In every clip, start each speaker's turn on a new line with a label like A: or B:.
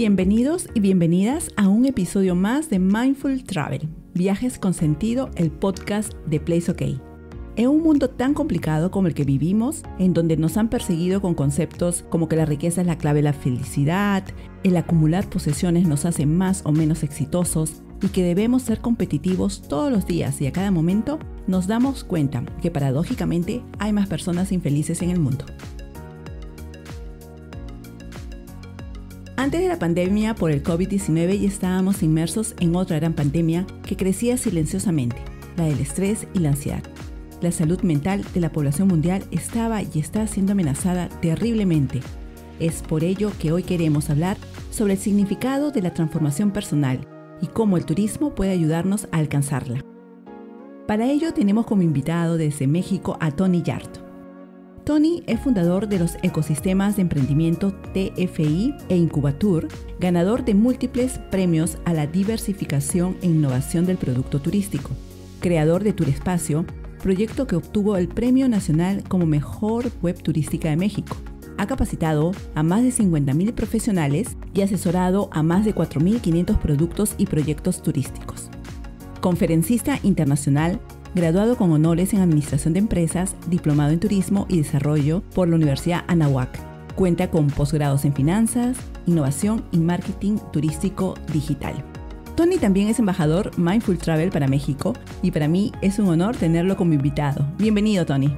A: Bienvenidos y bienvenidas a un episodio más de Mindful Travel, Viajes con Sentido, el podcast de Place OK. En un mundo tan complicado como el que vivimos, en donde nos han perseguido con conceptos como que la riqueza es la clave de la felicidad, el acumular posesiones nos hace más o menos exitosos y que debemos ser competitivos todos los días y a cada momento, nos damos cuenta que paradójicamente hay más personas infelices en el mundo. Antes de la pandemia por el COVID-19 ya estábamos inmersos en otra gran pandemia que crecía silenciosamente, la del estrés y la ansiedad. La salud mental de la población mundial estaba y está siendo amenazada terriblemente. Es por ello que hoy queremos hablar sobre el significado de la transformación personal y cómo el turismo puede ayudarnos a alcanzarla. Para ello tenemos como invitado desde México a Tony Yarto. Tony es fundador de los ecosistemas de emprendimiento TFI e Incubatur, ganador de múltiples premios a la diversificación e innovación del producto turístico, creador de Turespacio, proyecto que obtuvo el Premio Nacional como Mejor Web Turística de México. Ha capacitado a más de 50.000 profesionales y asesorado a más de 4.500 productos y proyectos turísticos. Conferencista internacional graduado con honores en Administración de Empresas, diplomado en Turismo y Desarrollo por la Universidad Anahuac. Cuenta con posgrados en Finanzas, Innovación y Marketing
B: Turístico
A: Digital. Tony también es embajador Mindful Travel para México y para mí es un honor tenerlo como invitado. Bienvenido, Tony.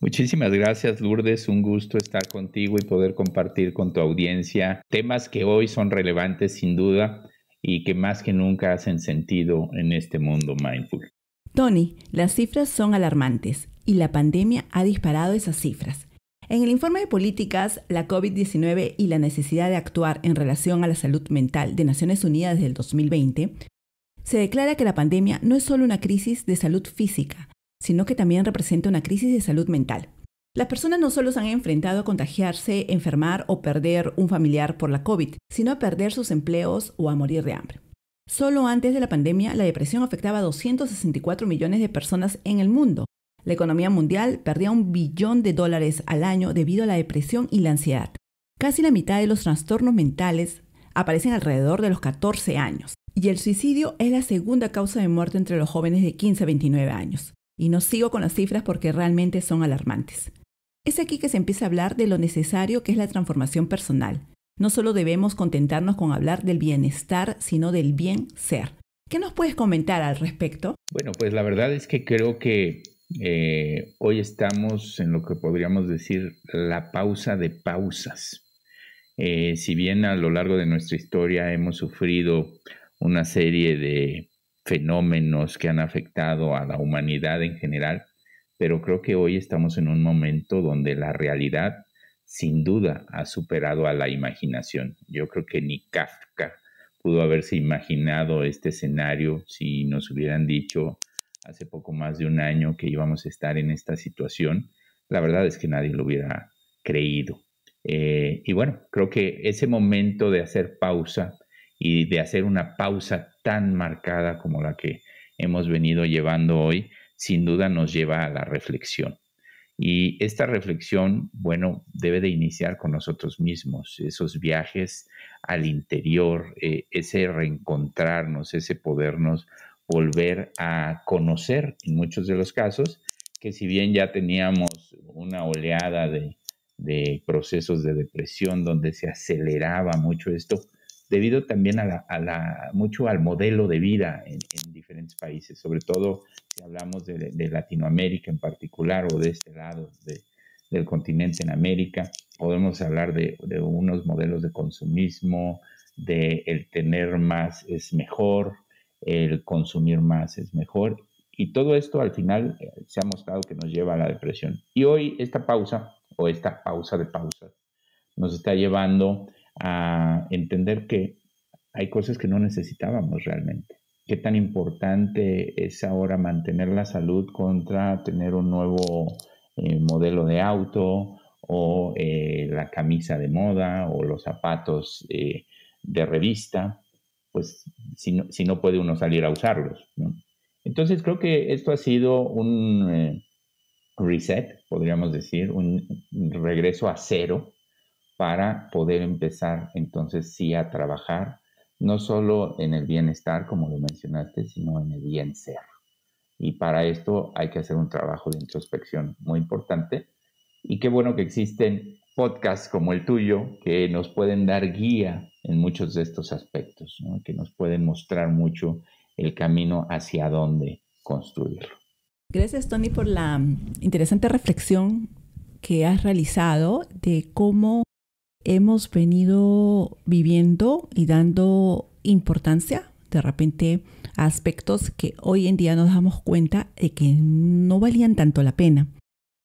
B: Muchísimas gracias, Lourdes. Un gusto estar contigo y poder compartir con tu audiencia temas que hoy son relevantes sin duda y que más que nunca hacen sentido en este mundo mindful.
A: Tony, las cifras son alarmantes y la pandemia ha disparado esas cifras. En el informe de políticas, la COVID-19 y la necesidad de actuar en relación a la salud mental de Naciones Unidas del 2020, se declara que la pandemia no es solo una crisis de salud física, sino que también representa una crisis de salud mental. Las personas no solo se han enfrentado a contagiarse, enfermar o perder un familiar por la COVID, sino a perder sus empleos o a morir de hambre. Solo antes de la pandemia, la depresión afectaba a 264 millones de personas en el mundo. La economía mundial perdía un billón de dólares al año debido a la depresión y la ansiedad. Casi la mitad de los trastornos mentales aparecen alrededor de los 14 años. Y el suicidio es la segunda causa de muerte entre los jóvenes de 15 a 29 años. Y no sigo con las cifras porque realmente son alarmantes. Es aquí que se empieza a hablar de lo necesario que es la transformación personal, no solo debemos contentarnos con hablar del bienestar, sino del bien ser. ¿Qué nos puedes comentar al respecto?
B: Bueno, pues la verdad es que creo que eh, hoy estamos en lo que podríamos decir la pausa de pausas. Eh, si bien a lo largo de nuestra historia hemos sufrido una serie de fenómenos que han afectado a la humanidad en general, pero creo que hoy estamos en un momento donde la realidad sin duda ha superado a la imaginación. Yo creo que ni Kafka pudo haberse imaginado este escenario si nos hubieran dicho hace poco más de un año que íbamos a estar en esta situación. La verdad es que nadie lo hubiera creído. Eh, y bueno, creo que ese momento de hacer pausa y de hacer una pausa tan marcada como la que hemos venido llevando hoy, sin duda nos lleva a la reflexión. Y esta reflexión, bueno, debe de iniciar con nosotros mismos, esos viajes al interior, eh, ese reencontrarnos, ese podernos volver a conocer en muchos de los casos, que si bien ya teníamos una oleada de procesos de depresión donde se aceleraba mucho esto, debido también a, la, mucho al modelo de vida en, diferentes países, sobre todo si hablamos de, Latinoamérica en particular o de este lado del continente en América, podemos hablar de, de unos modelos de consumismo, de el tener más es mejor, el consumir más es mejor. Y todo esto al final eh, se ha mostrado que nos lleva a la depresión. Y hoy esta pausa, o esta pausa de pausas, nos está llevando a entender que hay cosas que no necesitábamos realmente. ¿Qué tan importante es ahora mantener la salud contra tener un nuevo eh, modelo de auto o eh, la camisa de moda o los zapatos eh, de revista? Pues si no, si no, puede uno salir a usarlos. Entonces creo que esto ha sido un reset, podríamos decir, un regreso a cero para poder empezar entonces sí a trabajar, no solo en el bienestar, como lo mencionaste, sino en el bien ser. Y para esto hay que hacer un trabajo de introspección muy importante. Y qué bueno que existen podcasts como el tuyo que nos pueden dar guía en muchos de estos aspectos, que nos pueden mostrar mucho el camino hacia dónde construirlo.
A: Gracias, Tony, por la mm, interesante reflexión que has realizado de cómo hemos venido viviendo y dando importancia de repente a aspectos que hoy en día nos damos cuenta de que no valían tanto la pena.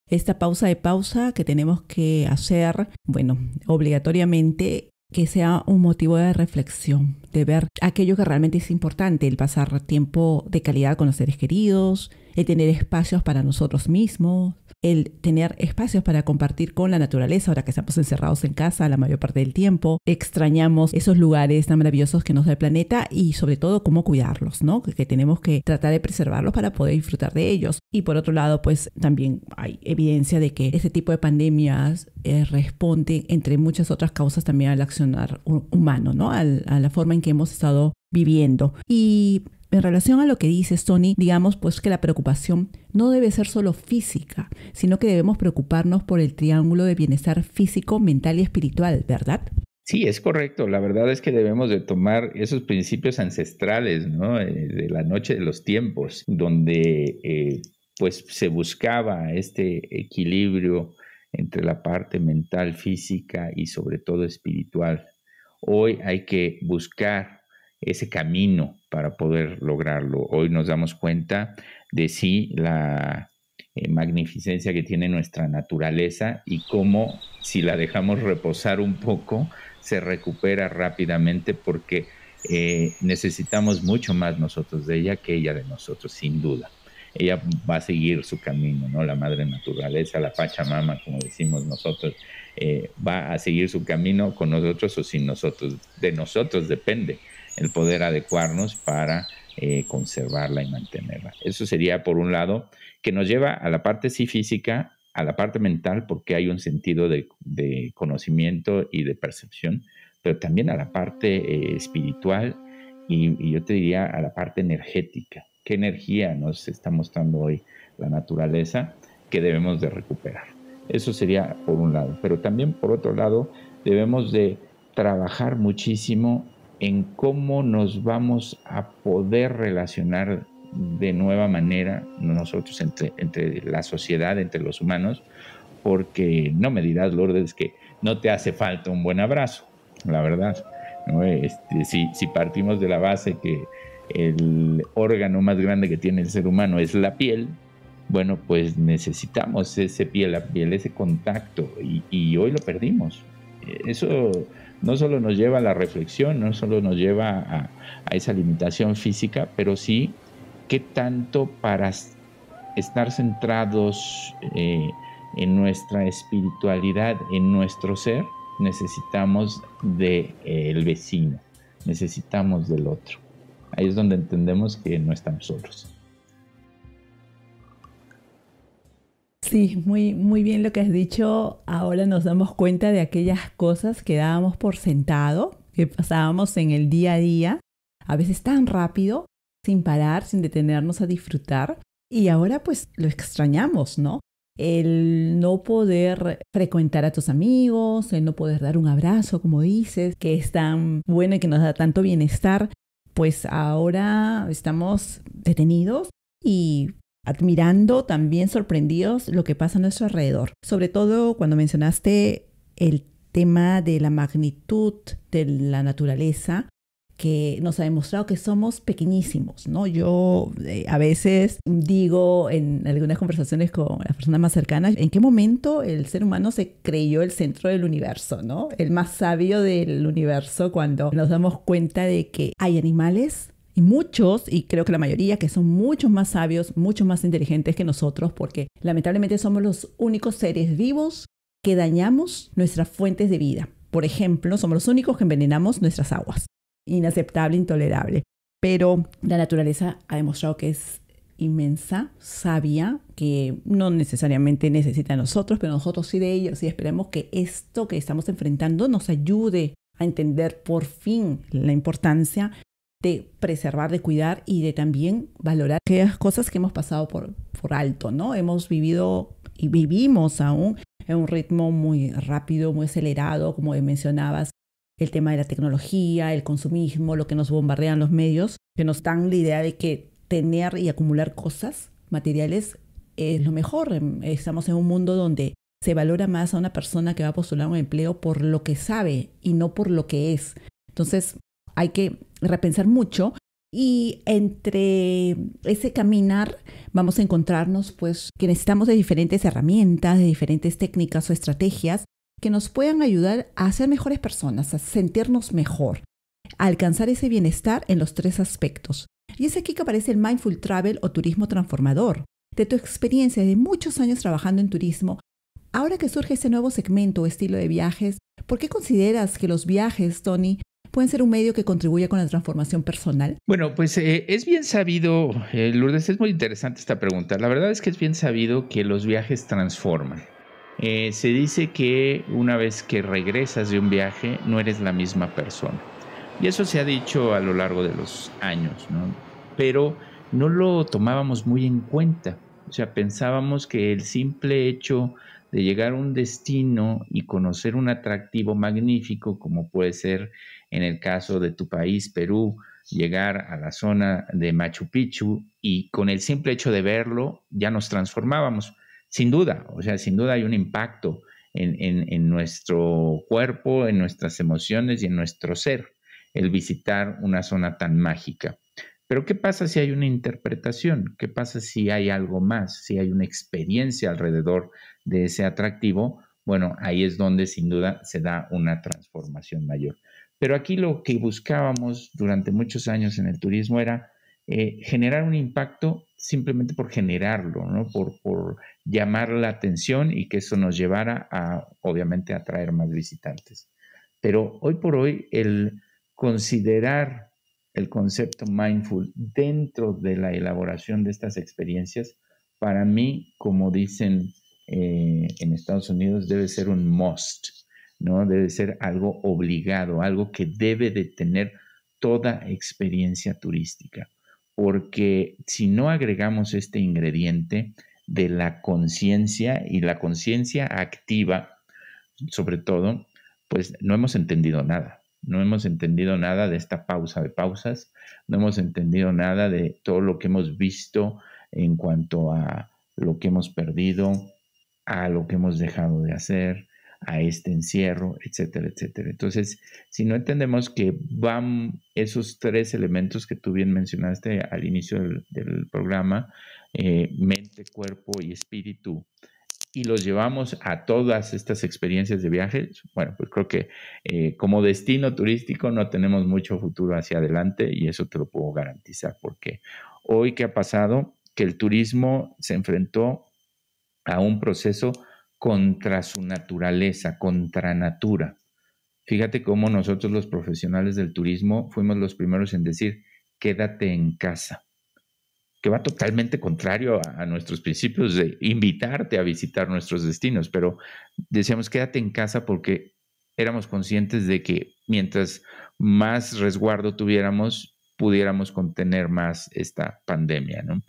A: Esta pausa de pausa que tenemos que hacer, bueno, obligatoriamente que sea un motivo de reflexión, de ver aquello que realmente es importante, el pasar tiempo de calidad con los seres queridos, el tener espacios para nosotros mismos, el tener espacios para compartir con la naturaleza, ahora que estamos encerrados en casa la mayor parte del tiempo, extrañamos esos lugares tan maravillosos que nos da el planeta y sobre todo cómo cuidarlos, ¿no? Que tenemos que tratar de preservarlos para poder disfrutar de ellos. Y por otro lado, pues también hay evidencia de que este tipo de pandemias responde eh, responden, entre muchas otras causas, también al accionar humano, ¿no? a la forma en que hemos estado viviendo. Y en relación a lo que dice Tony, digamos pues que la preocupación no debe ser solo física, sino que debemos preocuparnos por el triángulo de bienestar físico, mental y espiritual, ¿verdad?
B: Sí, es correcto. La verdad es que debemos de tomar esos principios ancestrales, eh, De la noche de los tiempos, donde eh, pues se buscaba este equilibrio entre la parte mental, física y sobre todo espiritual. Hoy hay que buscar ese camino para poder lograrlo. Hoy nos damos cuenta de sí la eh, magnificencia que tiene nuestra naturaleza y cómo si la dejamos reposar un poco, se recupera rápidamente porque eh, necesitamos mucho más nosotros de ella que ella de nosotros, sin duda. Ella va a seguir su camino, ¿no? La madre naturaleza, la Pachamama, como decimos nosotros, eh, va a seguir su camino con nosotros o sin nosotros. De nosotros depende el poder adecuarnos para eh, conservarla y mantenerla. Eso sería, por un lado, que nos lleva a la parte sí física, a la parte mental, porque hay un sentido de, conocimiento y de percepción, pero también a la parte eh, espiritual y, y yo te diría a la parte energética. ¿Qué energía nos está mostrando hoy la naturaleza que debemos de recuperar? Eso sería por un lado. Pero también por otro lado, debemos de trabajar muchísimo en cómo nos vamos a poder relacionar de nueva manera nosotros entre, entre la sociedad, entre los humanos, porque no me dirás, Lourdes, que no te hace falta un buen abrazo, la verdad. Este, si, si partimos de la base que el órgano más grande que tiene el ser humano es la piel, bueno, pues necesitamos ese piel a piel, ese contacto, y, hoy lo perdimos. Eso no solo nos lleva a la reflexión, no solo nos lleva a, esa limitación física, pero sí que tanto para estar centrados eh, en nuestra espiritualidad, en nuestro ser, necesitamos del eh, vecino, necesitamos del otro. Ahí es donde entendemos que no estamos solos.
A: Sí, muy, muy bien lo que has dicho. Ahora nos damos cuenta de aquellas cosas que dábamos por sentado, que pasábamos en el día a día, a veces tan rápido, sin parar, sin detenernos a disfrutar. Y ahora pues lo extrañamos, ¿no? El no poder frecuentar a tus amigos, el no poder dar un abrazo, como dices, que es tan bueno y que nos da tanto bienestar, pues ahora estamos detenidos y admirando, también sorprendidos lo que pasa a nuestro alrededor. Sobre todo cuando mencionaste el tema de la magnitud de la naturaleza que nos ha demostrado que somos pequeñísimos, ¿no? Yo eh, a veces digo en algunas conversaciones con las personas más cercanas, ¿en qué momento el ser humano se creyó el centro del universo, El más sabio del universo cuando nos damos cuenta de que hay animales y muchos, y creo que la mayoría, que son muchos más sabios, muchos más inteligentes que nosotros, porque lamentablemente somos los únicos seres vivos que dañamos nuestras fuentes de vida. Por ejemplo, somos los únicos que envenenamos nuestras aguas. Inaceptable, intolerable. Pero la naturaleza ha demostrado que es inmensa, sabia, que no necesariamente necesita de nosotros, pero nosotros sí de ellos. Y esperemos que esto que estamos enfrentando nos ayude a entender por fin la importancia de preservar, de cuidar y de también valorar aquellas cosas que hemos pasado por, por alto, ¿no? Hemos vivido y vivimos aún en un ritmo muy rápido, muy acelerado, como mencionabas, el tema de la tecnología, el consumismo, lo que nos bombardean los medios, que nos dan la idea de que tener y acumular cosas materiales es lo mejor. Em, estamos en un mundo donde se valora más a una persona que va a postular un empleo por lo que sabe y no por lo que es. Entonces, hay que repensar mucho. Y entre ese caminar vamos a encontrarnos pues que necesitamos de diferentes herramientas, de diferentes técnicas o estrategias que nos puedan ayudar a ser mejores personas, a sentirnos mejor, a alcanzar ese bienestar en los tres aspectos. Y es aquí que aparece el mindful travel o turismo transformador. De tu experiencia de muchos años trabajando en turismo, ahora que surge ese nuevo segmento o estilo de viajes, ¿por qué consideras que los viajes, Tony, pueden ser un medio que contribuya con la transformación personal?
B: Bueno, pues eh, es bien sabido, eh, Lourdes, es muy interesante esta pregunta. La verdad es que es bien sabido que los viajes transforman. Eh, se dice que una vez que regresas de un viaje no eres la misma persona. Y eso se ha dicho a lo largo de los años, ¿no? Pero no lo tomábamos muy en cuenta. O sea, pensábamos que el simple hecho de llegar a un destino y conocer un atractivo magnífico como puede ser en el caso de tu país, Perú, llegar a la zona de Machu Picchu y con el simple hecho de verlo ya nos transformábamos, sin duda, o sea, sin duda hay un impacto en, nuestro cuerpo, en nuestras emociones y en nuestro ser, el visitar una zona tan mágica. Pero ¿qué pasa si hay una interpretación? ¿Qué pasa si hay algo más? Si hay una experiencia alrededor de ese atractivo? Bueno, ahí es donde sin duda se da una transformación mayor. Pero aquí lo que buscábamos durante muchos años en el turismo era eh, generar un impacto simplemente por generarlo, ¿no? por, llamar la atención y que eso nos llevara a, obviamente, atraer más visitantes. Pero hoy por hoy el considerar el concepto mindful dentro de la elaboración de estas experiencias, para mí, como dicen eh, en Estados Unidos, debe ser un must. ¿no? Debe ser algo obligado, algo que debe de tener toda experiencia turística, porque si no agregamos este ingrediente de la conciencia y la conciencia activa, sobre todo, pues no hemos entendido nada. No hemos entendido nada de esta pausa de pausas, no hemos entendido nada de todo lo que hemos visto en cuanto a lo que hemos perdido, a lo que hemos dejado de hacer, a este encierro, etcétera, etcétera. Entonces, si no entendemos que van esos tres elementos que tú bien mencionaste al inicio del, programa, eh, mente, cuerpo y espíritu, y los llevamos a todas estas experiencias de viajes, bueno, pues creo que eh, como destino turístico no tenemos mucho futuro hacia adelante y eso te lo puedo garantizar, porque hoy que ha pasado, que el turismo se enfrentó a un proceso contra su naturaleza, contra natura. Fíjate cómo nosotros los profesionales del turismo fuimos los primeros en decir, quédate en casa, que va totalmente contrario a, nuestros principios de invitarte a visitar nuestros destinos, pero decíamos, quédate en casa porque éramos conscientes de que mientras más resguardo tuviéramos, pudiéramos contener más esta pandemia, ¿no?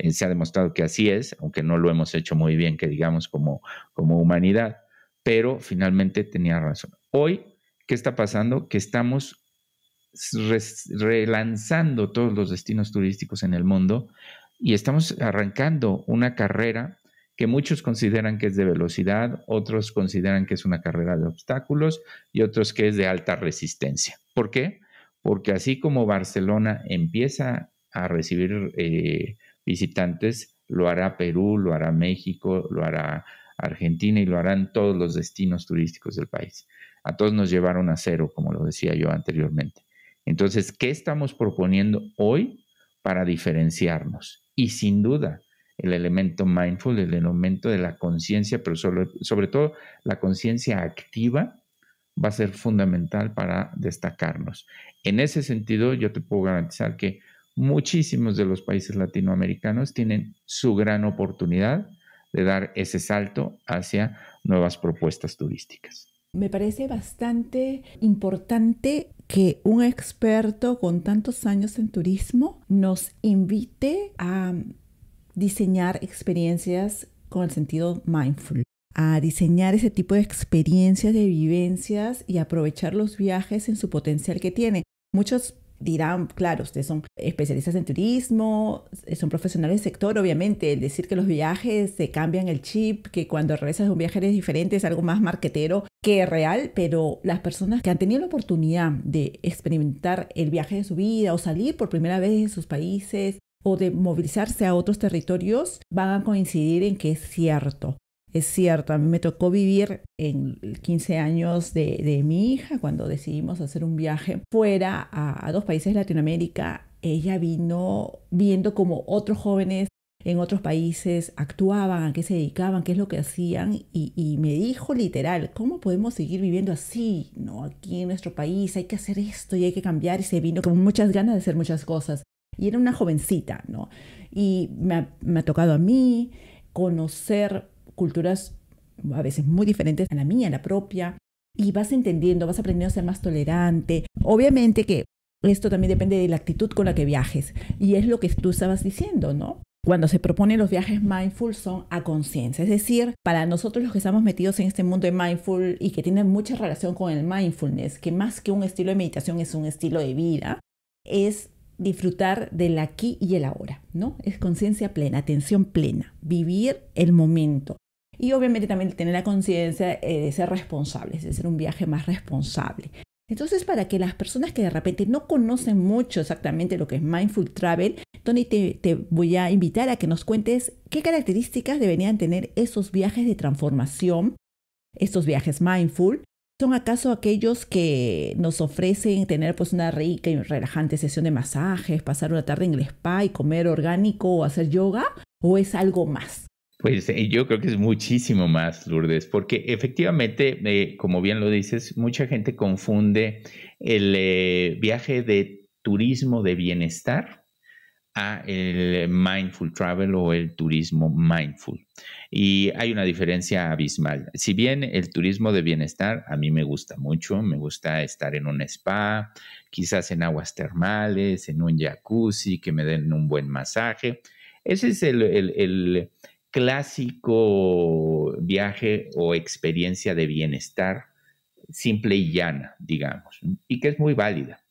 B: Eh, se ha demostrado que así es, aunque no lo hemos hecho muy bien, que digamos como, como humanidad, pero finalmente tenía razón. Hoy, ¿qué está pasando? Que estamos relanzando todos los destinos turísticos en el mundo y estamos arrancando una carrera que muchos consideran que es de velocidad, otros consideran que es una carrera de obstáculos y otros que es de alta resistencia. ¿Por qué? Porque así como Barcelona empieza a recibir eh, visitantes, lo hará Perú, lo hará México, lo hará Argentina y lo harán todos los destinos turísticos del país. A todos nos llevaron a cero, como lo decía yo anteriormente. Entonces, ¿qué estamos proponiendo hoy para diferenciarnos? Y sin duda, el elemento mindful, el elemento de la conciencia, pero sobre, sobre, todo la conciencia activa, va a ser fundamental para destacarnos. En ese sentido, yo te puedo garantizar que muchísimos de los países latinoamericanos tienen su gran oportunidad de dar ese salto hacia nuevas propuestas turísticas.
A: Me parece bastante importante que un experto con tantos años en turismo nos invite a diseñar experiencias con el sentido mindful, a diseñar ese tipo de experiencias, de vivencias y aprovechar los viajes en su potencial que tiene. Muchos dirán, claro, ustedes son especialistas en turismo, eh, son profesionales del sector, obviamente, el decir que los viajes se cambian el chip, que cuando regresas de un viaje eres diferente, es algo más marquetero que real, pero las personas que han tenido la oportunidad de experimentar el viaje de su vida o salir por primera vez en sus países o de movilizarse a otros territorios, van a coincidir en que es cierto. Es cierto, a mí me tocó vivir en 15 años de, de mi hija cuando decidimos hacer un viaje fuera a, a dos países de Latinoamérica. Ella vino viendo cómo otros jóvenes en otros países actuaban, a qué se dedicaban, qué es lo que hacían, y, y, me dijo literal, ¿cómo podemos seguir viviendo así? No, aquí en nuestro país hay que hacer esto y hay que cambiar, y se vino con muchas ganas de hacer muchas cosas. Y era una jovencita, ¿no? Y me ha tocado a mí conocer culturas a veces muy diferentes a la mía, a la propia, y vas entendiendo, vas aprendiendo a ser más tolerante. Obviamente que esto también depende de la actitud con la que viajes, y es lo que tú estabas diciendo, ¿no? Cuando se proponen los viajes mindful son a conciencia, es decir, para nosotros los que estamos metidos en este mundo de mindful y que tienen mucha relación con el mindfulness, que más que un estilo de meditación es un estilo de vida, es disfrutar del aquí y el ahora, ¿no? Es conciencia plena, atención plena, vivir el momento, y obviamente también tener la conciencia eh, de ser responsables, de ser un viaje más responsable. Entonces, para que las personas que de repente no conocen mucho exactamente lo que es Mindful Travel, Tony, te, voy a invitar a que nos cuentes qué características deberían tener esos viajes de transformación, estos viajes mindful. ¿Son acaso aquellos que nos ofrecen tener pues una rica y relajante sesión de masajes, pasar una tarde en el spa y comer orgánico o hacer yoga? ¿O es algo más?
B: Pues eh, yo creo que es muchísimo más, Lourdes, porque efectivamente, eh, como bien lo dices, mucha gente confunde el eh, viaje de turismo de bienestar a el mindful travel o el turismo mindful. Y hay una diferencia abismal. Si bien el turismo de bienestar a mí me gusta mucho, me gusta estar en un spa, quizás en aguas termales, en un jacuzzi, que me den un buen masaje. Ese es el clásico viaje o experiencia de bienestar simple y llana, digamos, y que es muy válida.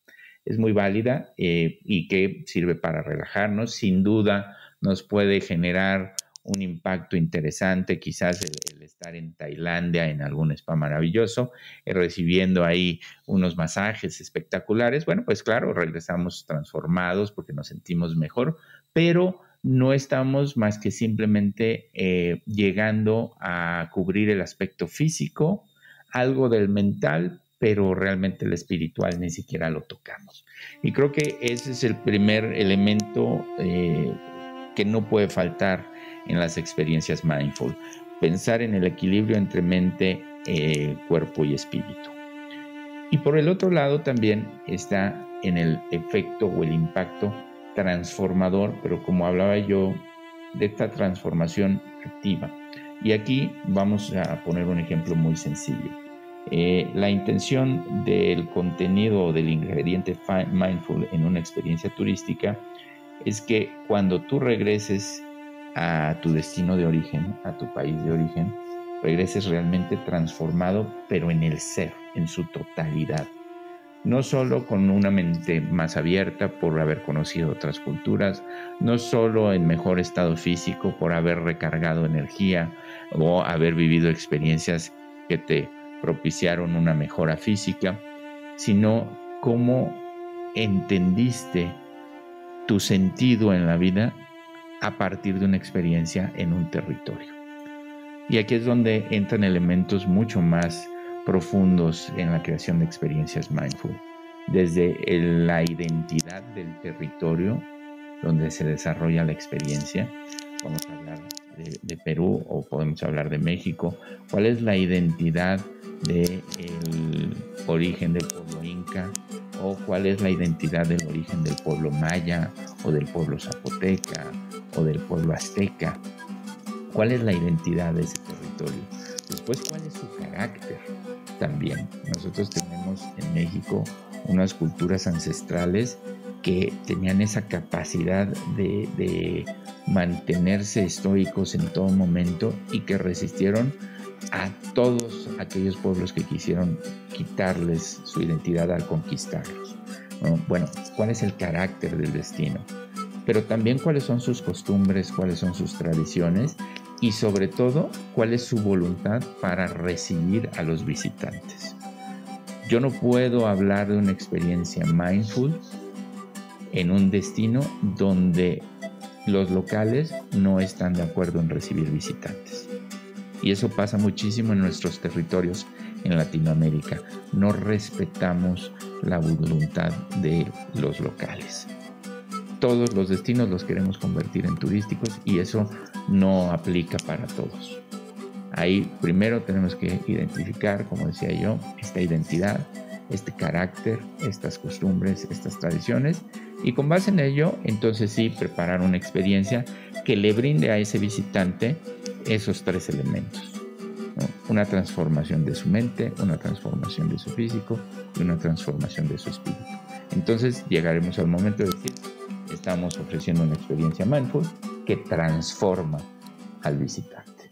B: Es muy válida eh, y que sirve para relajarnos. Sin duda nos puede generar un impacto interesante, quizás el, estar en Tailandia, en algún spa maravilloso, eh, recibiendo ahí unos masajes espectaculares. Bueno, pues claro, regresamos transformados porque nos sentimos mejor, pero no estamos más que simplemente eh, llegando a cubrir el aspecto físico, algo del mental, pero realmente el espiritual ni siquiera lo tocamos. Y creo que ese es el primer elemento eh, que no puede faltar en las experiencias mindful, pensar en el equilibrio entre mente, eh, cuerpo y espíritu. Y por el otro lado también está en el efecto o el impacto transformador, pero como hablaba yo, de esta transformación activa. Y aquí vamos a poner un ejemplo muy sencillo. Eh, la intención del contenido o del ingrediente mindful en una experiencia turística es que cuando tú regreses a tu destino de origen, a tu país de origen, regreses realmente transformado, pero en el ser, en su totalidad no solo con una mente más abierta por haber conocido otras culturas, no solo en mejor estado físico por haber recargado energía o haber vivido experiencias que te propiciaron una mejora física, sino cómo entendiste tu sentido en la vida a partir de una experiencia en un territorio. Y aquí es donde entran elementos mucho más profundos en la creación de experiencias mindful, desde la identidad del territorio donde se desarrolla la experiencia, vamos a hablar de, Perú o podemos hablar de México, cuál es la identidad del origen del pueblo inca o cuál es la identidad del origen del pueblo maya o del pueblo zapoteca o del pueblo azteca, cuál es la identidad de ese territorio, después cuál es su carácter, también. Nosotros tenemos en México unas culturas ancestrales que tenían esa capacidad de, mantenerse estoicos en todo momento y que resistieron a todos aquellos pueblos que quisieron quitarles su identidad al conquistarlos. Bueno, ¿cuál es el carácter del destino? Pero también cuáles son sus costumbres, cuáles son sus tradiciones y sobre todo cuál es su voluntad para recibir a los visitantes. Yo no puedo hablar de una experiencia mindful en un destino donde los locales no están de acuerdo en recibir visitantes. Y eso pasa muchísimo en nuestros territorios en Latinoamérica. No respetamos la voluntad de los locales todos los destinos los queremos convertir en turísticos y eso no aplica para todos. Ahí primero tenemos que identificar, como decía yo, esta identidad, este carácter, estas costumbres, estas tradiciones y con base en ello entonces sí preparar una experiencia que le brinde a ese visitante esos tres elementos. Una transformación de su mente, una transformación de su físico y una transformación de su espíritu. Entonces llegaremos al momento de decir, estamos ofreciendo una experiencia mindful que transforma al visitante.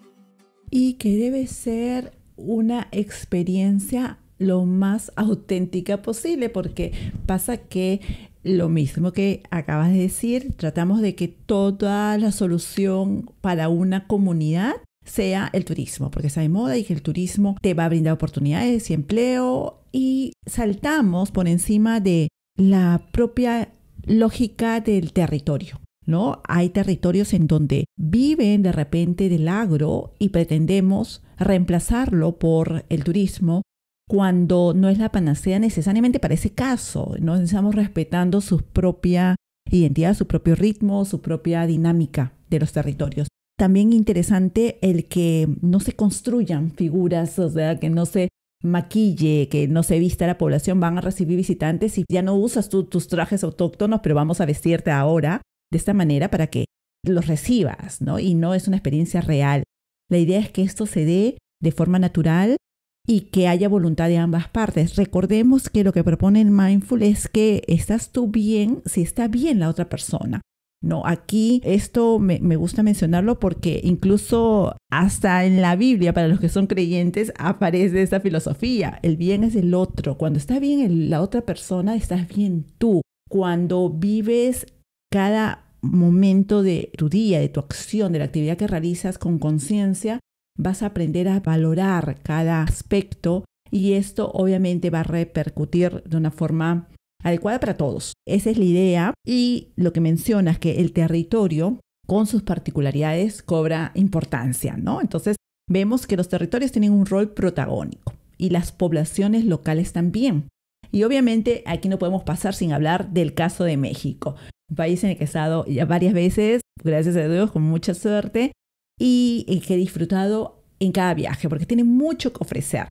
A: Y que debe ser una experiencia lo más auténtica posible, porque pasa que lo mismo que acabas de decir, tratamos de que toda la solución para una comunidad sea el turismo, porque está de moda y que el turismo te va a brindar oportunidades y empleo y saltamos por encima de la propia lógica del territorio. ¿No? Hay territorios en donde viven de repente del agro y pretendemos reemplazarlo por el turismo cuando no es la panacea necesariamente para ese caso. No estamos respetando su propia identidad, su propio ritmo, su propia dinámica de los territorios. También interesante el que no se construyan figuras, o sea, que no se maquille, que no se vista la población, van a recibir visitantes y ya no usas tus trajes autóctonos, pero vamos a vestirte ahora de esta manera para que los recibas, ¿no? Y no es una experiencia real. La idea es que esto se dé de forma natural y que haya voluntad de ambas partes. Recordemos que lo que propone el mindful es que estás tú bien si está bien la otra persona. No, aquí esto me, gusta mencionarlo porque incluso hasta en la Biblia, para los que son creyentes, aparece esta filosofía. El bien es el otro. Cuando está bien la otra persona, estás bien tú. Cuando vives cada momento de tu día, de tu acción, de la actividad que realizas con conciencia, vas a aprender a valorar cada aspecto y esto obviamente va a repercutir de una forma adecuada para todos. Esa es la idea y lo que mencionas, que el territorio con sus particularidades cobra importancia, ¿no? Entonces vemos que los territorios tienen un rol protagónico y las poblaciones locales también. Y obviamente aquí no podemos pasar sin hablar del caso de México, un país en el que he estado ya varias veces, gracias a Dios, con mucha suerte, y que he disfrutado en cada viaje, porque tiene mucho que ofrecer.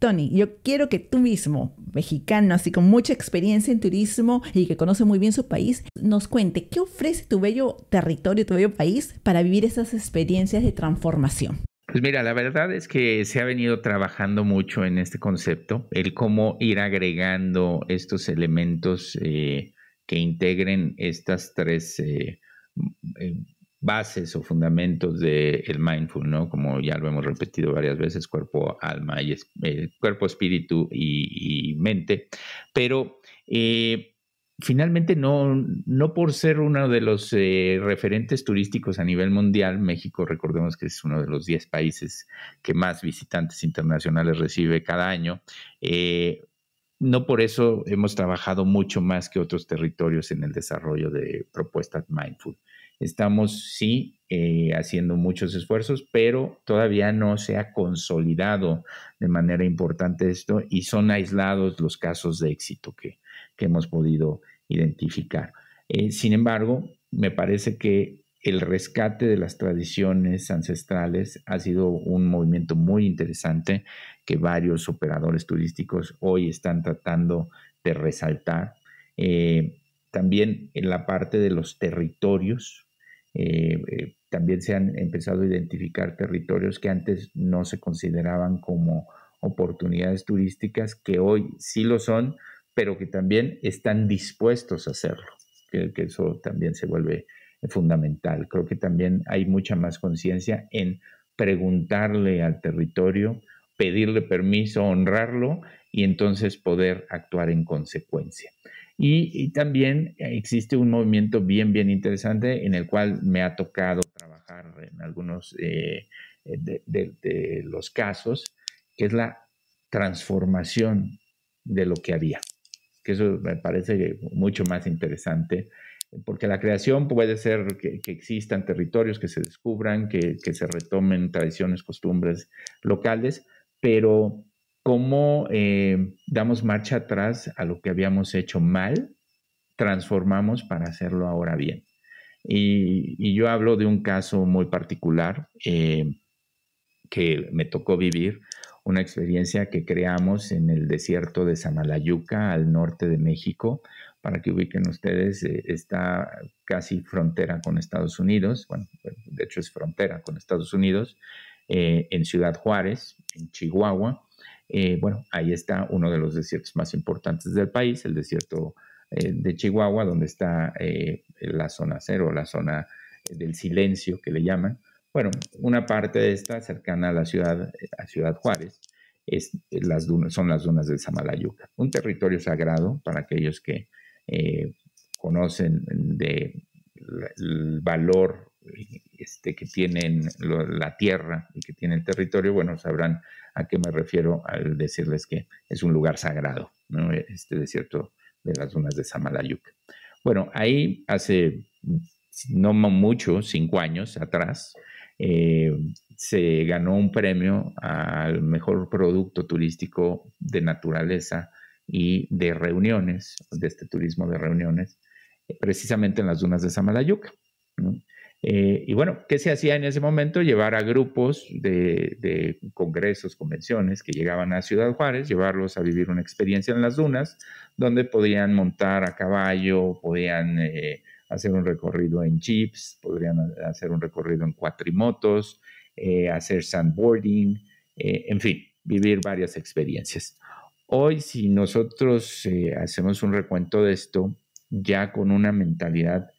A: Tony, yo quiero que tú mismo, mexicano, así con mucha experiencia en turismo y que conoce muy bien su país, nos cuente qué ofrece tu bello territorio, tu bello país para vivir esas experiencias de transformación.
B: Pues mira, la verdad es que se ha venido trabajando mucho en este concepto, el cómo ir agregando estos elementos eh, que integren estas tres eh, eh, bases o fundamentos del mindful, ¿no? Como ya lo hemos repetido varias veces, cuerpo, alma y eh, cuerpo, espíritu y, mente. Pero eh, finalmente no, no por ser uno de los eh, referentes turísticos a nivel mundial, México recordemos que es uno de los 10 países que más visitantes internacionales recibe cada año, no por eso hemos trabajado mucho más que otros territorios en el desarrollo de propuestas mindful. Estamos, sí, eh, haciendo muchos esfuerzos, pero todavía no se ha consolidado de manera importante esto y son aislados los casos de éxito que, hemos podido identificar. Eh, sin embargo, me parece que el rescate de las tradiciones ancestrales ha sido un movimiento muy interesante que varios operadores turísticos hoy están tratando de resaltar. Eh, también en la parte de los territorios, eh, eh, también se han empezado a identificar territorios que antes no se consideraban como oportunidades turísticas, que hoy sí lo son, pero que también están dispuestos a hacerlo, que eso también se vuelve fundamental. Creo que también hay mucha más conciencia en preguntarle al territorio, pedirle permiso, honrarlo y entonces poder actuar en consecuencia. Y, también existe un movimiento bien, bien interesante en el cual me ha tocado trabajar en algunos eh, eh, de, los casos, que es la transformación de lo que había. Que eso me parece mucho más interesante, porque la creación puede ser que, que existan territorios que se descubran, que, que se retomen tradiciones, costumbres locales, pero cómo eh, damos marcha atrás a lo que habíamos hecho mal, transformamos para hacerlo ahora bien. Y, yo hablo de un caso muy particular eh, que me tocó vivir, una experiencia que creamos en el desierto de Samalayuca, al norte de México. Para que ubiquen ustedes, eh, está casi frontera con Estados Unidos, bueno, de hecho es frontera con Estados Unidos, en Ciudad Juárez, en Chihuahua eh, bueno, ahí está uno de los desiertos más importantes del país, el desierto eh, de Chihuahua, donde está eh, la zona cero, la zona del silencio que le llaman. Bueno, una parte de esta cercana a la ciudad, a Ciudad Juárez, es, las son las dunas de Samalayuca, un territorio sagrado para aquellos que conocen de el valor este, que tienen la tierra y que tienen el territorio, bueno, sabrán a qué me refiero al decirles que es un lugar sagrado, este desierto de las dunas de Samalayuca Bueno, ahí hace no mucho, cinco años atrás, eh, se ganó un premio al mejor producto turístico de naturaleza y de reuniones, de este turismo de reuniones, precisamente en las dunas de Samalayuca. ¿no? Eh, y bueno, ¿qué se hacía en ese momento? Llevar a grupos de, congresos, convenciones que llegaban a Ciudad Juárez, llevarlos a vivir una experiencia en las dunas, donde podían montar a caballo, podían eh, hacer un recorrido en chips podrían hacer un recorrido en cuatrimotos, eh, hacer sandboarding, en fin, vivir varias experiencias. Hoy, si nosotros hacemos un recuento de esto, ya con una mentalidad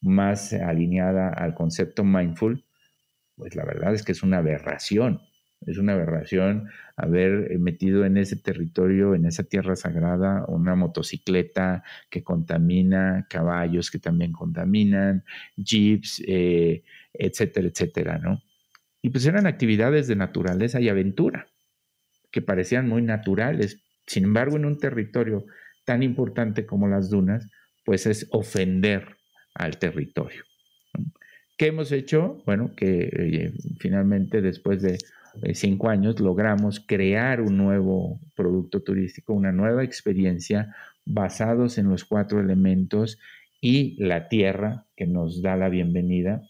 B: más alineada al concepto mindful, pues la verdad es que es una aberración. Es una aberración haber eh, metido en ese territorio, en esa tierra sagrada, una motocicleta que contamina, caballos que también contaminan, jeeps, eh, etcétera, etcétera, ¿no? Y pues eran actividades de naturaleza y aventura, que parecían muy naturales. Sin embargo, en un territorio tan importante como las dunas, pues es ofender al territorio. ¿Qué hemos hecho? Bueno, que eh, finalmente después de eh, cinco años logramos crear un nuevo producto turístico, una nueva experiencia basados en los cuatro elementos y la tierra que nos da la bienvenida,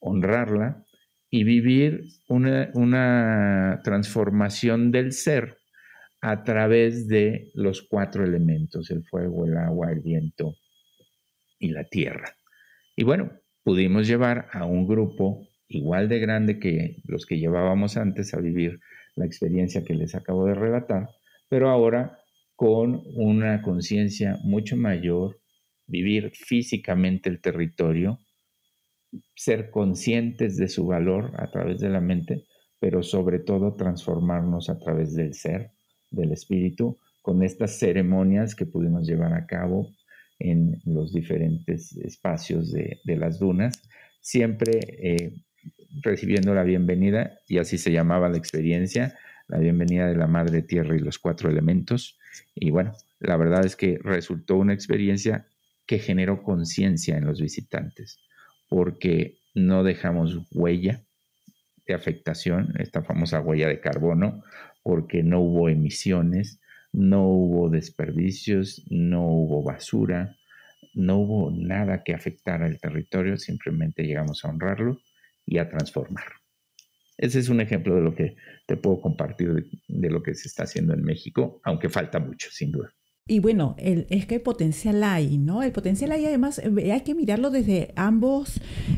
B: honrarla y vivir una, una transformación del ser a través de los cuatro elementos, el fuego, el agua, el viento y la tierra. Y bueno, pudimos llevar a un grupo igual de grande que los que llevábamos antes a vivir la experiencia que les acabo de relatar, pero ahora con una conciencia mucho mayor, vivir físicamente el territorio, ser conscientes de su valor a través de la mente, pero sobre todo transformarnos a través del ser, del espíritu, con estas ceremonias que pudimos llevar a cabo en los diferentes espacios de, las dunas, siempre eh, recibiendo la bienvenida, y así se llamaba la experiencia, la bienvenida de la Madre Tierra y los cuatro elementos. Y bueno, la verdad es que resultó una experiencia que generó conciencia en los visitantes, porque no dejamos huella de afectación, esta famosa huella de carbono, porque no hubo emisiones, no hubo desperdicios, no hubo basura, no hubo nada que afectara el territorio, simplemente llegamos a honrarlo y a transformarlo. Ese es un ejemplo de lo que te puedo compartir de lo que se está haciendo en México, aunque falta mucho, sin duda.
A: Y bueno, el, es que el potencial hay, ¿no? El potencial hay además, eh, hay que mirarlo desde ambos,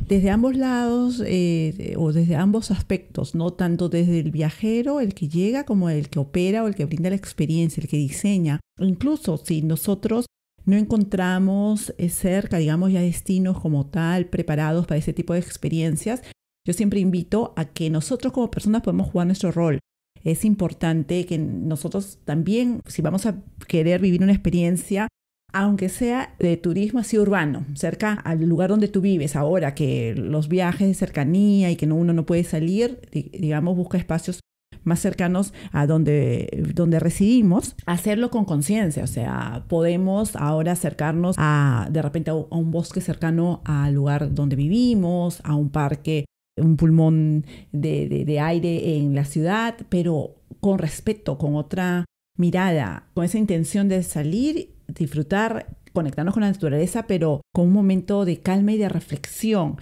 A: desde ambos lados eh, o desde ambos aspectos, ¿no? Tanto desde el viajero, el que llega, como el que opera o el que brinda la experiencia, el que diseña. Incluso si nosotros no encontramos eh, cerca, digamos, ya destinos como tal preparados para ese tipo de experiencias, yo siempre invito a que nosotros como personas podemos jugar nuestro rol es importante que nosotros también, si vamos a querer vivir una experiencia, aunque sea de turismo así urbano, cerca al lugar donde tú vives, ahora que los viajes de cercanía y que uno no puede salir, digamos, busca espacios más cercanos a donde, donde residimos, hacerlo con conciencia. O sea, podemos ahora acercarnos a, de repente, a un bosque cercano al lugar donde vivimos, a un parque un pulmón de, aire en la ciudad, pero con respeto, con otra mirada, con esa intención de salir, disfrutar, conectarnos con la naturaleza, pero con un momento de calma y de reflexión.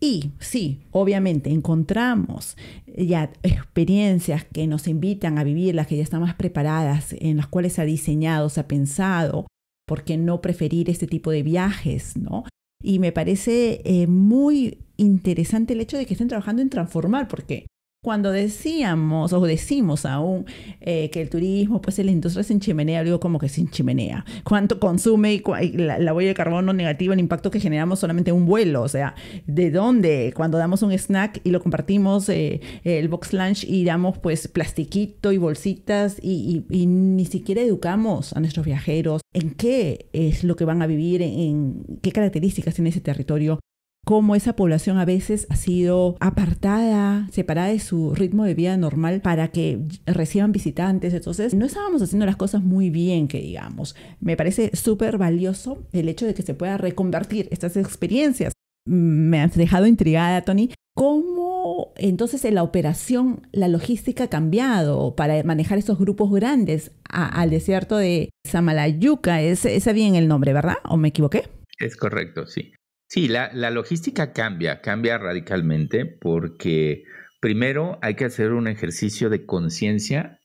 A: Y sí, obviamente encontramos ya experiencias que nos invitan a vivir, las que ya están más preparadas, en las cuales se ha diseñado, se ha pensado, ¿por qué no preferir este tipo de viajes, no? Y me parece eh, muy interesante el hecho de que estén trabajando en transformar, porque cuando decíamos o decimos aún eh, que el turismo, pues la industria sin chimenea, digo como que sin chimenea. ¿Cuánto consume y, la, huella de carbono negativa, el impacto que generamos solamente un vuelo? O sea, ¿de dónde? Cuando damos un snack y lo compartimos, eh, el box lunch, y damos pues plastiquito y bolsitas y, ni siquiera educamos a nuestros viajeros en qué es lo que van a vivir, en qué características tiene ese territorio cómo esa población a veces ha sido apartada, separada de su ritmo de vida normal para que reciban visitantes. Entonces, no estábamos haciendo las cosas muy bien, que digamos. Me parece súper valioso el hecho de que se pueda reconvertir estas experiencias. Me has dejado intrigada, Tony. ¿Cómo entonces en la operación, la logística ha cambiado para manejar esos grupos grandes al desierto de Samalayuca? Esa es bien el nombre, ¿verdad? ¿O me
B: equivoqué? Es correcto, sí. Sí, la, la, logística cambia, cambia radicalmente porque primero hay que hacer un ejercicio de conciencia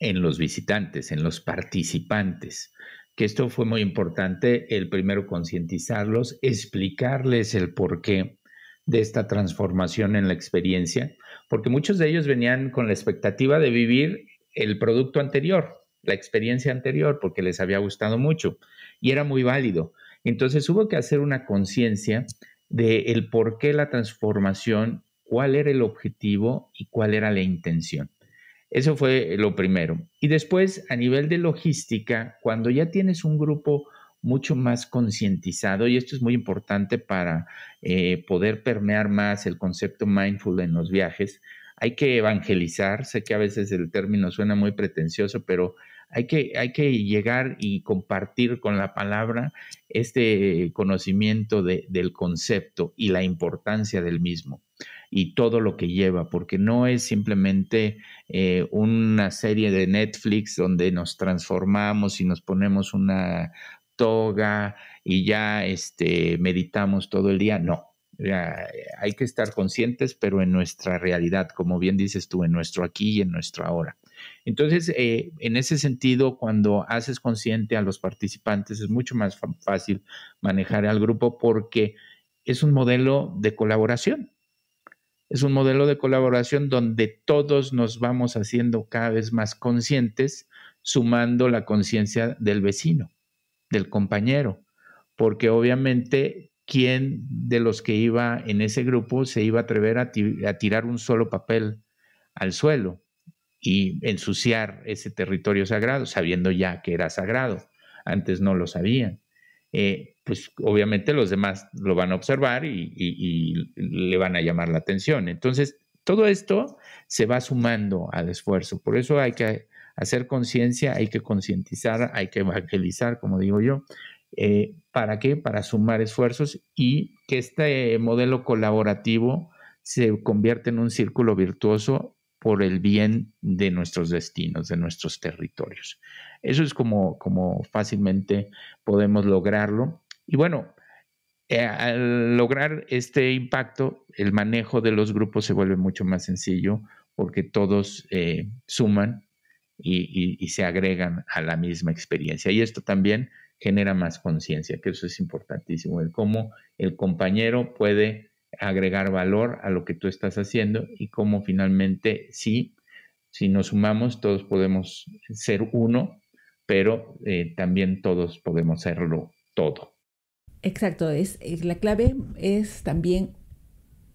B: en los visitantes, en los participantes, que esto fue muy importante, el primero concientizarlos, explicarles el porqué de esta transformación en la experiencia, porque muchos de ellos venían con la expectativa de vivir el producto anterior, la experiencia anterior, porque les había gustado mucho y era muy válido entonces hubo que hacer una conciencia de el por qué la transformación, cuál era el objetivo y cuál era la intención. Eso fue lo primero. Y después, a nivel de logística, cuando ya tienes un grupo mucho más concientizado, y esto es muy importante para eh, poder permear más el concepto mindful en los viajes, hay que evangelizar. Sé que a veces el término suena muy pretencioso, pero hay que, hay que llegar y compartir con la palabra este conocimiento de, del concepto y la importancia del mismo y todo lo que lleva, porque no es simplemente eh, una serie de Netflix donde nos transformamos y nos ponemos una toga y ya este, meditamos todo el día, no eh, hay que estar conscientes, pero en nuestra realidad, como bien dices tú, en nuestro aquí y en nuestro ahora. Entonces, eh, en ese sentido, cuando haces consciente a los participantes, es mucho más fácil manejar al grupo porque es un modelo de colaboración. Es un modelo de colaboración donde todos nos vamos haciendo cada vez más conscientes, sumando la conciencia del vecino, del compañero, porque obviamente quién de los que iba en ese grupo se iba a atrever a, tirar un solo papel al suelo y ensuciar ese territorio sagrado, sabiendo ya que era sagrado. Antes no lo sabían. Eh, pues obviamente los demás lo van a observar y, le van a llamar la atención. Entonces, todo esto se va sumando al esfuerzo. Por eso hay que hacer conciencia, hay que concientizar, hay que evangelizar, como digo yo, eh, ¿Para qué? Para sumar esfuerzos y que este modelo colaborativo se convierta en un círculo virtuoso por el bien de nuestros destinos, de nuestros territorios. Eso es como, como fácilmente podemos lograrlo. Y bueno, eh, al lograr este impacto, el manejo de los grupos se vuelve mucho más sencillo porque todos eh, suman y, se agregan a la misma experiencia. Y esto también genera más conciencia, que eso es importantísimo, el cómo el compañero puede agregar valor a lo que tú estás haciendo y cómo finalmente sí, si nos sumamos, todos podemos ser uno, pero eh, también todos podemos serlo todo.
A: Exacto, es, la clave es también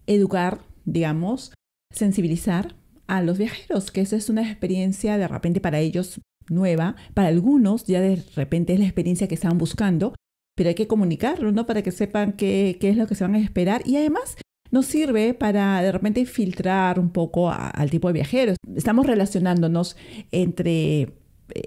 A: educar, digamos, sensibilizar a los viajeros, que esa es una experiencia de repente para ellos nueva. Para algunos ya de repente es la experiencia que estaban buscando, pero hay que comunicarlo, ¿no? Para que sepan qué, es lo que se van a esperar. Y además nos sirve para de repente filtrar un poco al tipo de viajeros. Estamos relacionándonos entre eh,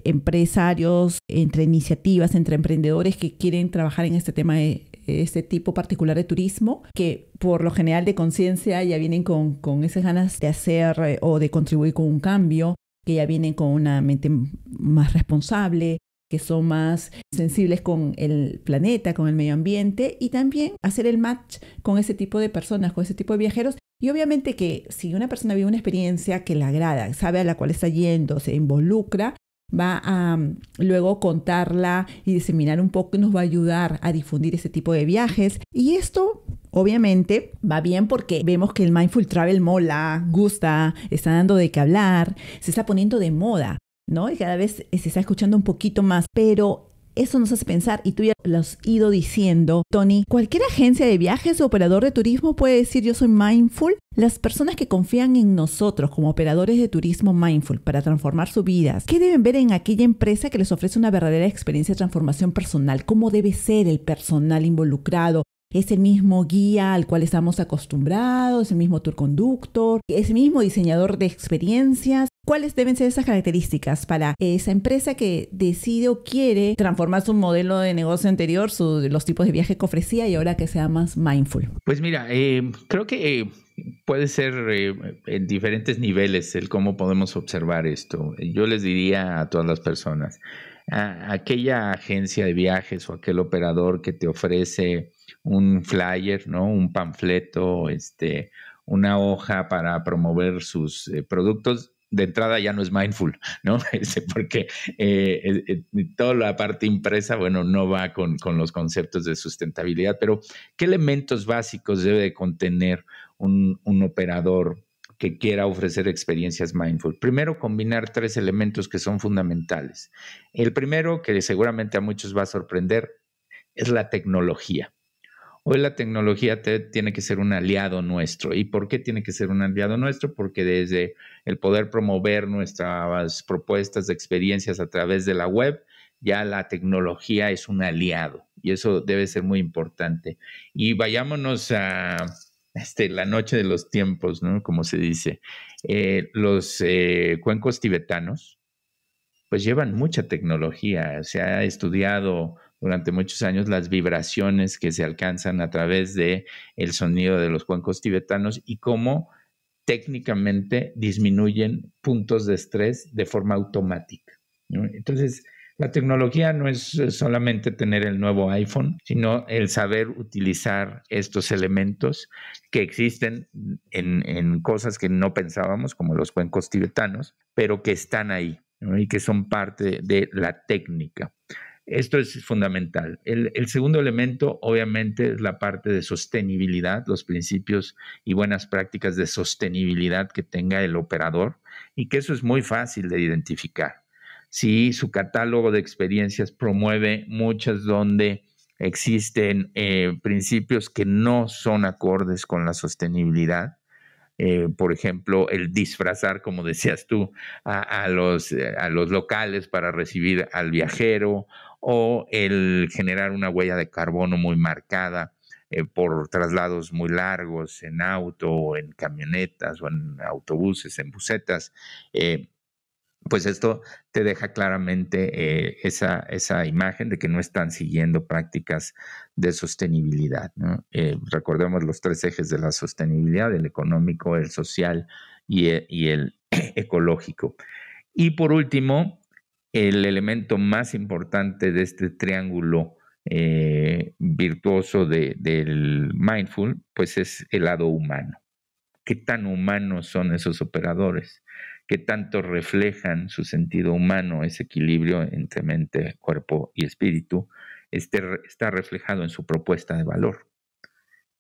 A: empresarios, entre iniciativas, entre emprendedores que quieren trabajar en este tema de este tipo particular de turismo, que por lo general de conciencia ya vienen con, con, esas ganas de hacer eh, o de contribuir con un cambio, que ya vienen con una mente más responsable, que son más sensibles con el planeta, con el medio ambiente y también hacer el match con ese tipo de personas, con ese tipo de viajeros. Y obviamente que si una persona vive una experiencia que le agrada, sabe a la cual está yendo, se involucra, va a mm, luego contarla y diseminar un poco, nos va a ayudar a difundir ese tipo de viajes. Y esto Obviamente va bien porque vemos que el mindful travel mola, gusta, está dando de qué hablar, se está poniendo de moda, ¿no? Y cada vez se está escuchando un poquito más, pero eso nos hace pensar, y tú ya lo has ido diciendo, Tony, cualquier agencia de viajes o operador de turismo puede decir yo soy mindful. Las personas que confían en nosotros como operadores de turismo mindful para transformar sus vidas, ¿qué deben ver en aquella empresa que les ofrece una verdadera experiencia de transformación personal? ¿Cómo debe ser el personal involucrado? es el mismo guía al cual estamos acostumbrados, es el mismo tour conductor, es el mismo diseñador de experiencias. ¿Cuáles deben ser esas características para esa empresa que decide o quiere transformar su modelo de negocio anterior, su, los tipos de viaje que ofrecía y ahora que sea más mindful?
B: Pues mira, em, creo que eh, puede ser eh, en diferentes niveles el cómo podemos observar esto. Yo les diría a todas las personas, aquella agencia de viajes o aquel operador que te ofrece un flyer, ¿no? Un panfleto, este, una hoja para promover sus eh, productos, de entrada ya no es mindful, ¿no? Este, porque eh, eh, toda la parte impresa, bueno, no va con, los conceptos de sustentabilidad, pero ¿qué elementos básicos debe contener un, un operador que quiera ofrecer experiencias mindful. Primero, combinar tres elementos que son fundamentales. El primero, que seguramente a muchos va a sorprender, es la tecnología. Hoy la tecnología tiene que ser un aliado nuestro. ¿Y por qué tiene que ser un aliado nuestro? Porque desde el poder promover nuestras propuestas de experiencias a través de la web, ya la tecnología es un aliado y eso debe ser muy importante. Y vayámonos a este, la noche de los tiempos, ¿no? Como se dice. Eh, los eh, cuencos tibetanos, pues llevan mucha tecnología. Se ha estudiado durante muchos años las vibraciones que se alcanzan a través de el sonido de los cuencos tibetanos y cómo técnicamente disminuyen puntos de estrés de forma automática. Entonces, la tecnología no es eh, solamente tener el nuevo iPhone, sino el saber utilizar estos elementos que existen en, cosas que no pensábamos, como los cuencos tibetanos, pero que están ahí y que son parte de la técnica. Esto es fundamental. el, segundo elemento, obviamente, es la parte de sostenibilidad, los principios y buenas prácticas de sostenibilidad que tenga el operador y que eso es muy fácil de identificar. Sí, su catálogo de experiencias promueve muchas donde existen eh, principios que no son acordes con la sostenibilidad. Eh, por ejemplo, el disfrazar, como decías tú, a, los, eh, a los locales para recibir al viajero o el generar una huella de carbono muy marcada. por traslados muy largos en auto, en camionetas o en autobuses, en busetas pues esto te deja claramente eh, esa, imagen de que no están siguiendo prácticas de sostenibilidad. Eh, recordemos los tres ejes de la sostenibilidad, el económico, el social y eh, el, ecológico. Y por último, el elemento más importante de este triángulo virtuoso de, del mindful, pues es el lado humano. ¿Qué tan humanos son esos operadores? que tanto reflejan su sentido humano, ese equilibrio entre mente, cuerpo y espíritu, este, está reflejado en su propuesta de valor.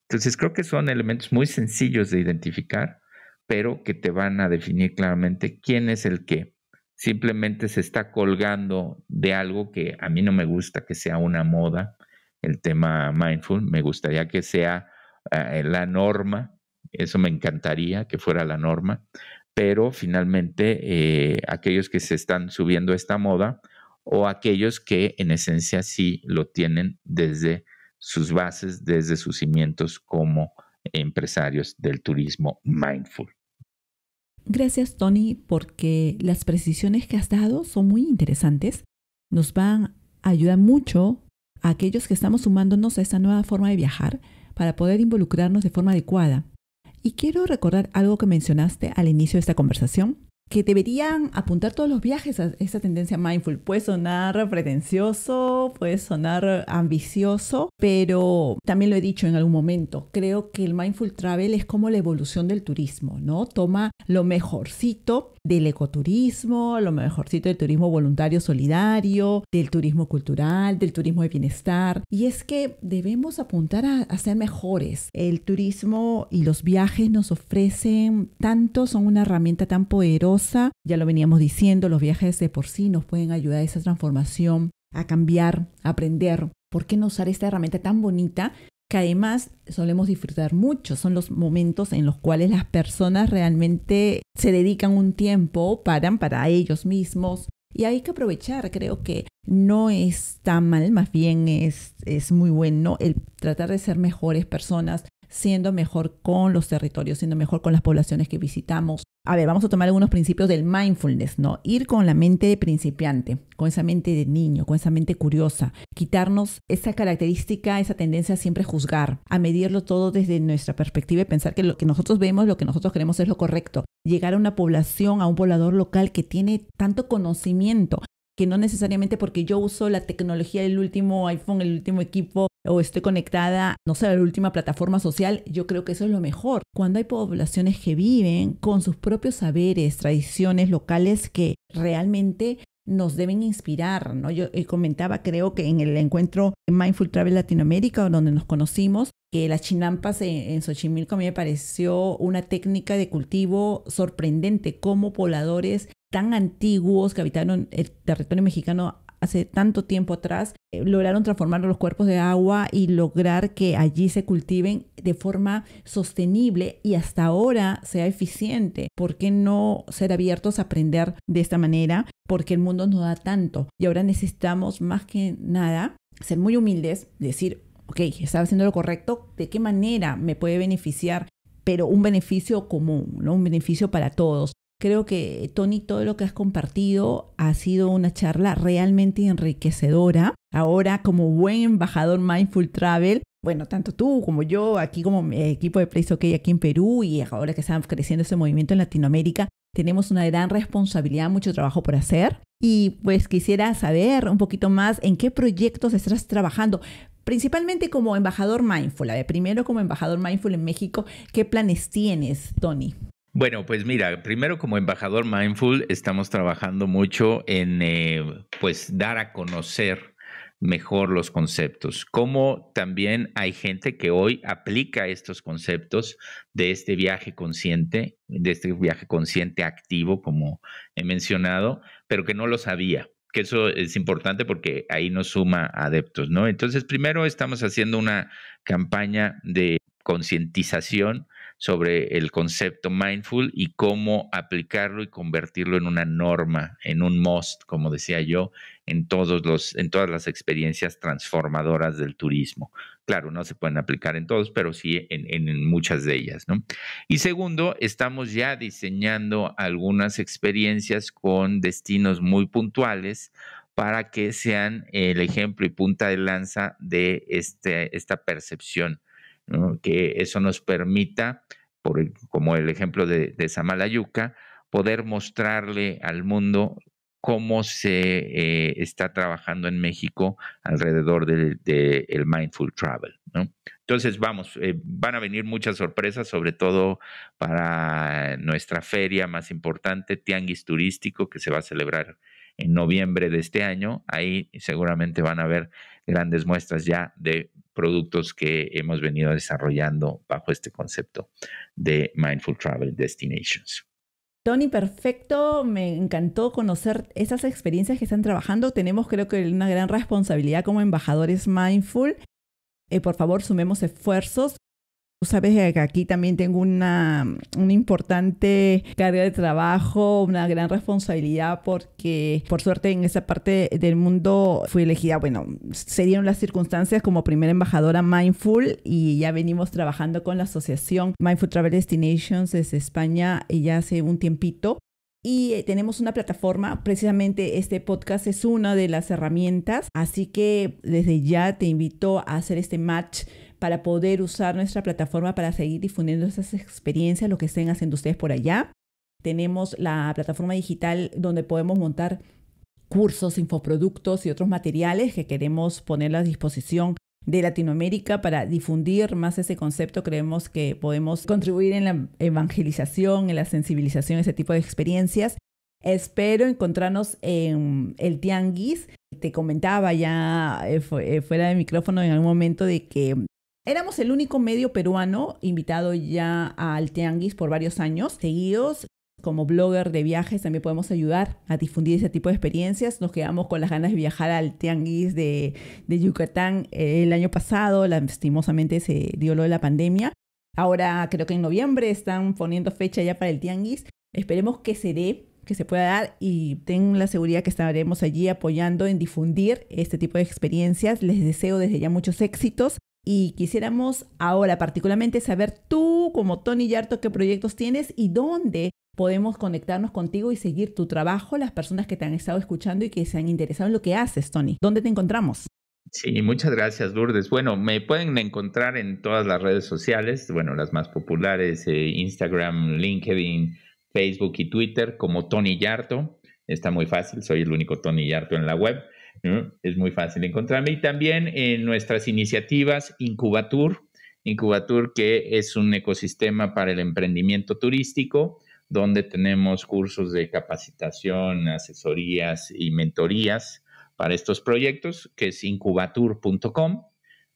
B: Entonces creo que son elementos muy sencillos de identificar, pero que te van a definir claramente quién es el que simplemente se está colgando de algo que a mí no me gusta que sea una moda, el tema mindful, me gustaría que sea eh, la norma, eso me encantaría que fuera la norma, pero finalmente eh, aquellos que se están subiendo a esta moda o aquellos que en esencia sí lo tienen desde sus bases, desde sus cimientos como empresarios del turismo mindful.
A: Gracias Tony, porque las precisiones que has dado son muy interesantes. Nos van a ayudar mucho a aquellos que estamos sumándonos a esta nueva forma de viajar para poder involucrarnos de forma adecuada y quiero recordar algo que mencionaste al inicio de esta conversación que deberían apuntar todos los viajes a esa tendencia mindful. Puede sonar pretencioso, puede sonar ambicioso, pero también lo he dicho en algún momento, creo que el mindful travel es como la evolución del turismo, ¿no? Toma lo mejorcito del ecoturismo, lo mejorcito del turismo voluntario solidario, del turismo cultural, del turismo de bienestar. Y es que debemos apuntar a, a ser mejores. El turismo y los viajes nos ofrecen tanto, son una herramienta tan poderosa ya lo veníamos diciendo, los viajes de por sí nos pueden ayudar a esa transformación, a cambiar, a aprender. ¿Por qué no usar esta herramienta tan bonita que además solemos disfrutar mucho. Son los momentos en los cuales las personas realmente se dedican un tiempo, paran para ellos mismos. Y hay que aprovechar, creo que no es tan mal, más bien es muy bueno el tratar de ser mejores personas, siendo mejor con los territorios, siendo mejor con las poblaciones que visitamos. A ver, vamos a tomar algunos principios del mindfulness, ¿no? Ir con la mente de principiante, con esa mente de niño, con esa mente curiosa, quitarnos esa característica, esa tendencia a siempre juzgar, a medirlo todo desde nuestra perspectiva y pensar que lo que nosotros vemos, lo que nosotros queremos es lo correcto. Llegar a una población, a un poblador local que tiene tanto conocimiento, no necesariamente porque yo uso la tecnología del último iPhone, el último equipo o estoy conectada, no sé, a la última plataforma social, yo creo que eso es lo mejor. Cuando hay poblaciones que viven con sus propios saberes, tradiciones locales que realmente nos deben inspirar, ¿no? Yo eh, comentaba, creo que en el encuentro Mindful Travel Latinoamérica, donde nos conocimos, que las chinampas en, Xochimilco a mí me pareció una técnica de cultivo sorprendente, como pobladores tan antiguos que habitaron el territorio mexicano hace tanto tiempo atrás, eh, lograron transformar los cuerpos de agua y lograr que allí se cultiven de forma sostenible y hasta ahora sea eficiente. ¿Por qué no ser abiertos a aprender de esta manera? Porque el mundo nos da tanto y ahora necesitamos más que nada ser muy humildes, decir, ok, estaba haciendo lo correcto, ¿de qué manera me puede beneficiar? Pero un beneficio común, ¿no? un beneficio para todos. Creo que Tony, todo lo que has compartido ha sido una charla realmente enriquecedora. Ahora, como buen embajador Mindful Travel, bueno, tanto tú como yo, aquí como mi equipo de Place OK aquí en Perú y ahora que está creciendo ese movimiento en Latinoamérica, tenemos una gran responsabilidad, mucho trabajo por hacer. Y pues quisiera saber un poquito más en qué proyectos estás trabajando, principalmente como embajador mindful. A ver, primero como embajador mindful en México, ¿qué planes tienes, Tony?
B: Bueno, pues mira, primero como embajador Mindful estamos trabajando mucho en eh, pues dar a conocer mejor los conceptos, como también hay gente que hoy aplica estos conceptos de este viaje consciente, de este viaje consciente activo, como he mencionado, pero que no lo sabía, que eso es importante porque ahí nos suma adeptos, ¿no? Entonces, primero estamos haciendo una campaña de concientización sobre el concepto mindful y cómo aplicarlo y convertirlo en una norma, en un must, como decía yo, en, todos los, en todas las experiencias transformadoras del turismo. Claro, no se pueden aplicar en todos, pero sí en, muchas de ellas. Y segundo, estamos ya diseñando algunas experiencias con destinos muy puntuales para que sean el ejemplo y punta de lanza de este, esta percepción que eso nos permita, por, como el ejemplo de, de Samalayuca, poder mostrarle al mundo cómo se eh, está trabajando en México alrededor del Mindful Travel. Entonces, vamos, eh, van a venir muchas sorpresas, sobre todo para nuestra feria más importante, Tianguis Turístico, que se va a celebrar en noviembre de este año. Ahí seguramente van a haber grandes muestras ya de productos que hemos venido desarrollando bajo este concepto de Mindful Travel Destinations.
A: Tony, perfecto. Me encantó conocer esas experiencias que están trabajando. Tenemos creo que una gran responsabilidad como embajadores mindful. Eh, por favor, sumemos esfuerzos Tú sabes que aquí también tengo una, una, importante carga de trabajo, una gran responsabilidad porque por suerte en esa parte del mundo fui elegida, bueno, se dieron las circunstancias como primera embajadora Mindful y ya venimos trabajando con la asociación Mindful Travel Destinations desde España ya hace un tiempito. Y eh, tenemos una plataforma, precisamente este podcast es una de las herramientas, así que desde ya te invito a hacer este match para poder usar nuestra plataforma para seguir difundiendo esas experiencias, lo que estén haciendo ustedes por allá. Tenemos la plataforma digital donde podemos montar cursos, infoproductos y otros materiales que queremos poner a disposición de Latinoamérica para difundir más ese concepto. Creemos que podemos contribuir en la evangelización, en la sensibilización, ese tipo de experiencias. Espero encontrarnos en el Tianguis. Te comentaba ya eh, eh, fuera de micrófono en algún momento de que Éramos el único medio peruano invitado ya al Tianguis por varios años seguidos. Como blogger de viajes también podemos ayudar a difundir ese tipo de experiencias. Nos quedamos con las ganas de viajar al Tianguis de, Yucatán eh, el año pasado. Lastimosamente se dio lo de la pandemia. Ahora creo que en noviembre están poniendo fecha ya para el Tianguis. Esperemos que se dé, que se pueda dar y tengo la seguridad que estaremos allí apoyando en difundir este tipo de experiencias. Les deseo desde ya muchos éxitos y quisiéramos ahora particularmente saber tú, como Tony Yarto, qué proyectos tienes y dónde podemos conectarnos contigo y seguir tu trabajo, las personas que te han estado escuchando y que se han interesado en lo que haces, Tony. ¿Dónde te encontramos?
B: Sí, muchas gracias, Lourdes. Bueno, me pueden encontrar en todas las redes sociales, bueno, las más populares, eh, Instagram, LinkedIn, Facebook y Twitter, como Tony Yarto. Está muy fácil, soy el único Tony Yarto en la web. Es muy fácil encontrarme. Y también en nuestras iniciativas Incubatur, Incubatur que es un ecosistema para el emprendimiento turístico, donde tenemos cursos de capacitación, asesorías y mentorías para estos proyectos, que es incubatur.com.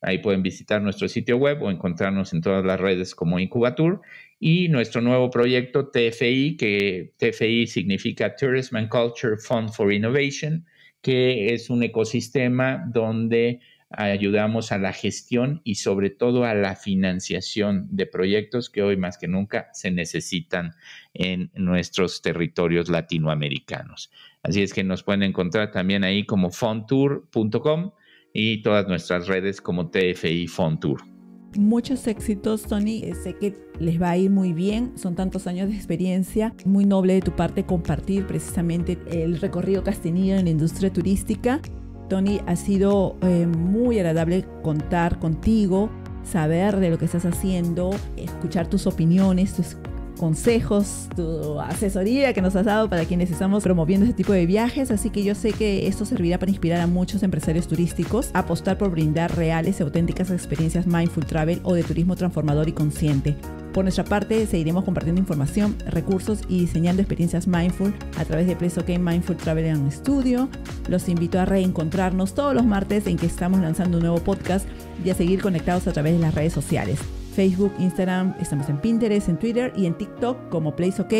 B: Ahí pueden visitar nuestro sitio web o encontrarnos en todas las redes como Incubatur. Y nuestro nuevo proyecto TFI, que TFI significa Tourism and Culture Fund for Innovation, que es un ecosistema donde ayudamos a la gestión y sobre todo a la financiación de proyectos que hoy más que nunca se necesitan en nuestros territorios latinoamericanos. Así es que nos pueden encontrar también ahí como fontour.com y todas nuestras redes como TFI Fontour
A: muchos éxitos, Tony. Eh, sé que les va a ir muy bien. Son tantos años de experiencia. Muy noble de tu parte compartir precisamente el recorrido que has tenido en la industria turística. Tony, ha sido eh, muy agradable contar contigo, saber de lo que estás haciendo, escuchar tus opiniones, tus consejos, tu asesoría que nos has dado para quienes estamos promoviendo este tipo de viajes, así que yo sé que esto servirá para inspirar a muchos empresarios turísticos a apostar por brindar reales y auténticas experiencias mindful travel o de turismo transformador y consciente. Por nuestra parte, seguiremos compartiendo información, recursos y diseñando experiencias mindful a través de preso Mindful Travel and Studio. Los invito a reencontrarnos todos los martes en que estamos lanzando un nuevo podcast y a seguir conectados a través de las redes sociales. Facebook, Instagram, estamos en Pinterest, en Twitter y en TikTok como Place OK.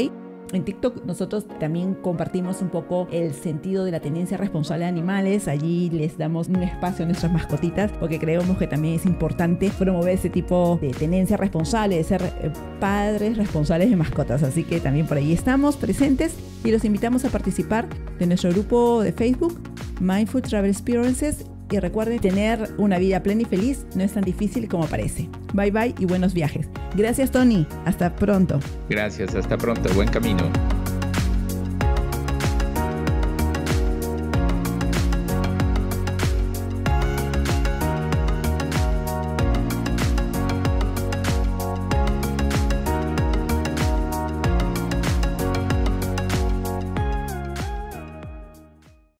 A: En TikTok nosotros también compartimos un poco el sentido de la tenencia responsable de animales. Allí les damos un espacio a nuestras mascotitas porque creemos que también es importante promover ese tipo de tenencia responsable, de ser eh, padres responsables de mascotas. Así que también por ahí estamos presentes y los invitamos a participar de nuestro grupo de Facebook Mindful Travel Experiences y recuerden tener una vida plena y feliz no es tan difícil como parece. Bye bye y buenos viajes. Gracias Tony, hasta pronto.
B: Gracias, hasta pronto, buen camino.